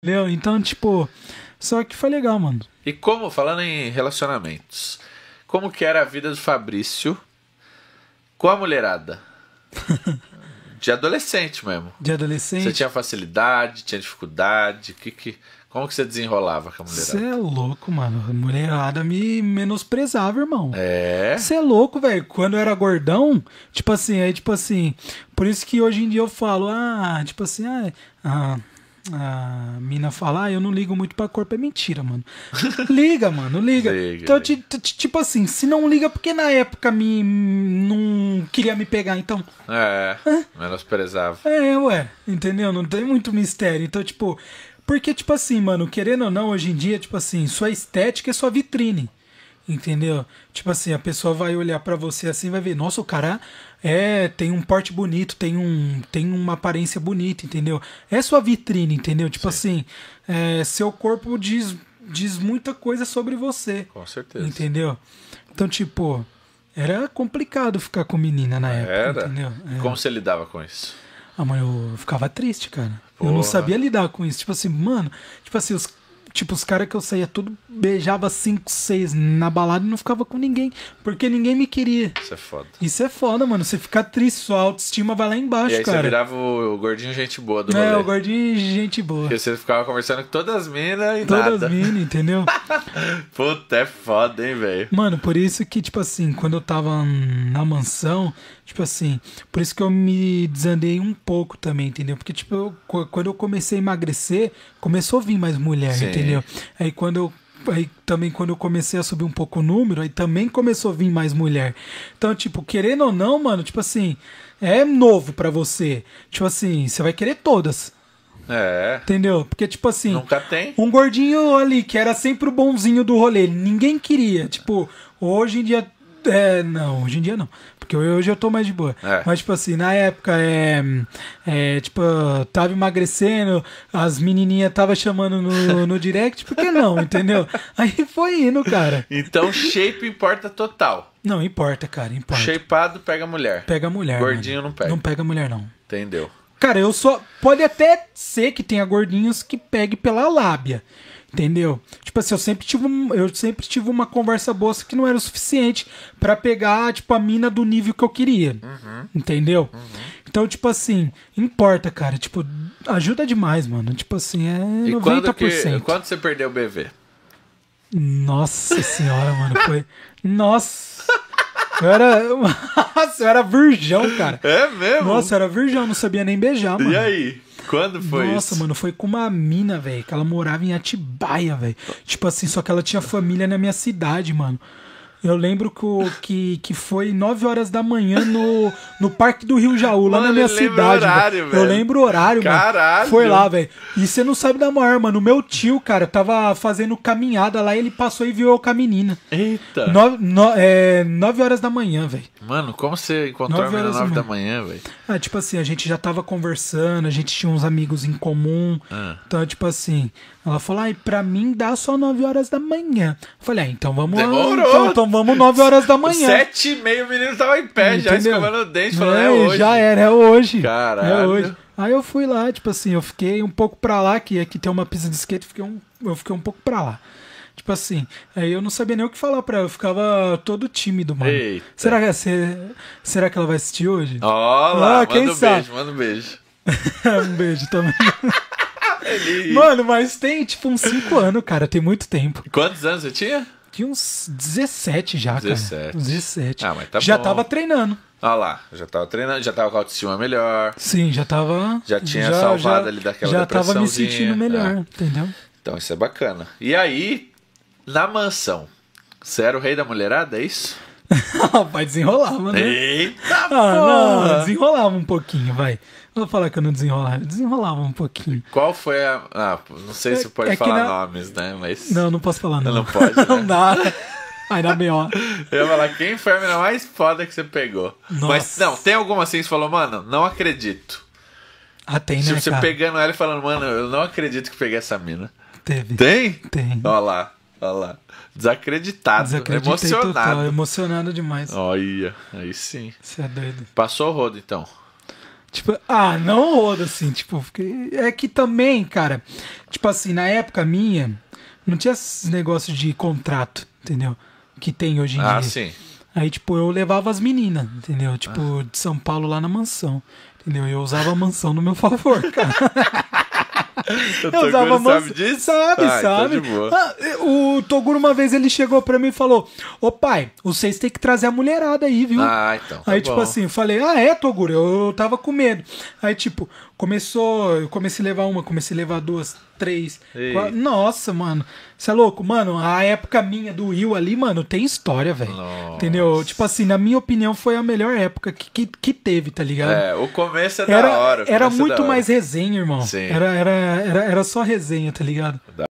Entendeu? Então, tipo, só que foi legal, mano. E como, falando em relacionamentos, como que era a vida do Fabrício com a mulherada? De adolescente mesmo. De adolescente. Você tinha facilidade, tinha dificuldade, que que... Como que você desenrolava com a mulherada? Você é louco, mano. A mulherada me menosprezava, irmão. É. Você é louco, velho. Quando eu era gordão, tipo assim, aí, tipo assim. Por isso que hoje em dia eu falo, ah, tipo assim, ah, ah a mina fala, ah, eu não ligo muito pra corpo, é mentira, mano. Liga, mano, liga. liga então, liga. tipo assim, se não liga, porque na época me não queria me pegar, então. É, é. menosprezava. É, ué, entendeu? Não tem muito mistério. Então, tipo, porque, tipo assim, mano, querendo ou não, hoje em dia, tipo assim, sua estética é sua vitrine. Entendeu? Tipo assim, a pessoa vai olhar para você assim, vai ver, nossa, o cara é, tem um porte bonito, tem um, tem uma aparência bonita, entendeu? É sua vitrine, entendeu? Tipo Sim. assim, é, seu corpo diz diz muita coisa sobre você. Com certeza. Entendeu? Então, tipo, era complicado ficar com menina na época, era? entendeu? É. Como você lidava com isso? Ah, mano, eu ficava triste, cara. Porra. Eu não sabia lidar com isso. Tipo assim, mano, tipo assim, os Tipo, os caras que eu saía tudo beijava cinco seis na balada e não ficava com ninguém. Porque ninguém me queria. Isso é foda. Isso é foda, mano. Você ficar triste, sua autoestima vai lá embaixo, e aí cara. Você virava o, gordinho gente boa do É, rolê. o gordinho gente boa. E você ficava conversando com todas as minas e todas nada. Todas as minas, entendeu? Puta, é foda, hein, velho. Mano, por isso que, tipo assim, quando eu tava na mansão, tipo assim, por isso que eu me desandei um pouco também, entendeu? Porque, tipo, eu, quando eu comecei a emagrecer, começou a vir mais mulher, Sim. entendeu? entendeu? É. Aí quando eu aí também quando eu comecei a subir um pouco o número, aí também começou a vir mais mulher. Então, tipo, querendo ou não, mano, tipo assim, é novo para você. Tipo assim, você vai querer todas. É. Entendeu? Porque, tipo assim. Nunca tem. Um gordinho ali, que era sempre o bonzinho do rolê, ninguém queria. Tipo, hoje em dia é, não, hoje em dia não. Porque hoje eu tô mais de boa. É. Mas, tipo assim, na época, é, é tipo, tava emagrecendo, as menininhas tava chamando no, no direct, por que não, entendeu? Aí foi indo, cara. Então, shape importa total. Não, importa, cara, importa. Shapeado pega mulher. Pega mulher. Gordinho mano. não pega. Não pega mulher, não. Entendeu? Cara, eu só. Pode até ser que tenha gordinhos que pegue pela lábia. Entendeu? Tipo assim, eu sempre tive, um, eu sempre tive uma conversa boa que não era o suficiente para pegar, tipo, a mina do nível que eu queria. Uhum. Entendeu? Uhum. Então, tipo assim, importa, cara. Tipo, ajuda demais, mano. Tipo assim, é e 90%. Quando, que, quando você perdeu o BV? Nossa senhora, mano. Foi. Nossa. Eu era. Nossa, eu era virgão, cara. É mesmo? Nossa, eu era virgão, não sabia nem beijar, mano. E aí? Quando foi Nossa, isso? Nossa, mano, foi com uma mina, velho, que ela morava em Atibaia, velho. Tipo assim, só que ela tinha família na minha cidade, mano. Eu lembro que, que, que foi 9 horas da manhã no, no Parque do Rio Jaú, lá mano, na minha cidade. Horário, velho. Eu lembro o horário, Caralho. mano. Foi lá, velho. E você não sabe da maior, mano. Meu tio, cara, tava fazendo caminhada lá, ele passou e viu eu com a menina. Eita! 9, no, é, 9 horas da manhã, velho. Mano, como você encontrou 9 a menina 9 da manhã, velho? Ah, tipo assim, a gente já tava conversando, a gente tinha uns amigos em comum. Ah. Então, tipo assim, ela falou, ai, pra mim dá só 9 horas da manhã. Eu falei, ah, então vamos lá. Então, então então vamos 9 horas da manhã. Sete e meia o menino tava em pé Entendeu? já, escovando o dente, falando, é, é hoje. Já era, é hoje. É Caralho. É hoje. Aí eu fui lá, tipo assim, eu fiquei um pouco pra lá, que aqui é tem uma pista de skate, fiquei um, eu fiquei um pouco pra lá. Tipo assim, aí eu não sabia nem o que falar pra ela, eu ficava todo tímido, mano. Eita. Será que, será que ela vai assistir hoje? Olá, ah, quem manda um sabe? beijo, manda um beijo. um beijo também. Mano, mas tem tipo uns 5 anos, cara, tem muito tempo. Quantos anos você tinha? aqui uns 17 já, 17. cara. 17. Ah, mas tá já bom. tava treinando. Olha ah lá, já tava treinando, já tava com a autoestima melhor. Sim, já tava. Já tinha já, salvado já, ali daquela já depressãozinha. Já tava me sentindo melhor, ah. entendeu? Então isso é bacana. E aí, na mansão, você era o rei da mulherada, é isso? Ah, vai desenrolar, mano. Eita, ah, porra. Não, desenrolava um pouquinho, vai. Não vou falar que eu não desenrolava, desenrolava um pouquinho. Qual foi a. Ah, não sei é, se pode é falar na... nomes, né? Mas. Não, não posso falar, não. Não pode. Né? não dá. Aí dá B.O. Eu ia falar, quem foi a mina mais foda que você pegou? Nossa. Mas não, tem alguma assim que você falou, mano, não acredito. Ah, tem, né? Tipo, você cara? pegando ela e falando, mano, eu não acredito que peguei essa mina. Teve. Tem? Tem. Olha lá, olha lá. Desacreditado, Desacreditei emocionado. Total, emocionado demais. Olha, aí sim. Você é doido. Passou o rodo, então. Tipo, ah, não rodo, assim, tipo, é que também, cara, tipo assim, na época minha, não tinha esses negócios de contrato, entendeu? Que tem hoje em ah, dia. Ah, sim. Aí, tipo, eu levava as meninas, entendeu? Tipo, ah. de São Paulo lá na mansão. Entendeu? Eu usava a mansão no meu favor, cara. eu eu usava sabe disso? Sabe, Ai, ah, então sabe. ah, o Toguro uma vez ele chegou pra mim e falou: Ô pai, vocês têm que trazer a mulherada aí, viu? Ah, então. Tá aí, tipo bom. tipo assim, eu falei: Ah, é, Toguro, eu, eu tava com medo. Aí, tipo, começou, eu comecei a levar uma, comecei a levar duas. 3. Nossa, mano. Você é louco? Mano, a época minha do Will ali, mano, tem história, velho. Entendeu? Tipo assim, na minha opinião, foi a melhor época que, que, que teve, tá ligado? É, o começo é era, é da hora. Era muito mais resenha, irmão. Sim. Era, era, era, era só resenha, tá ligado? Da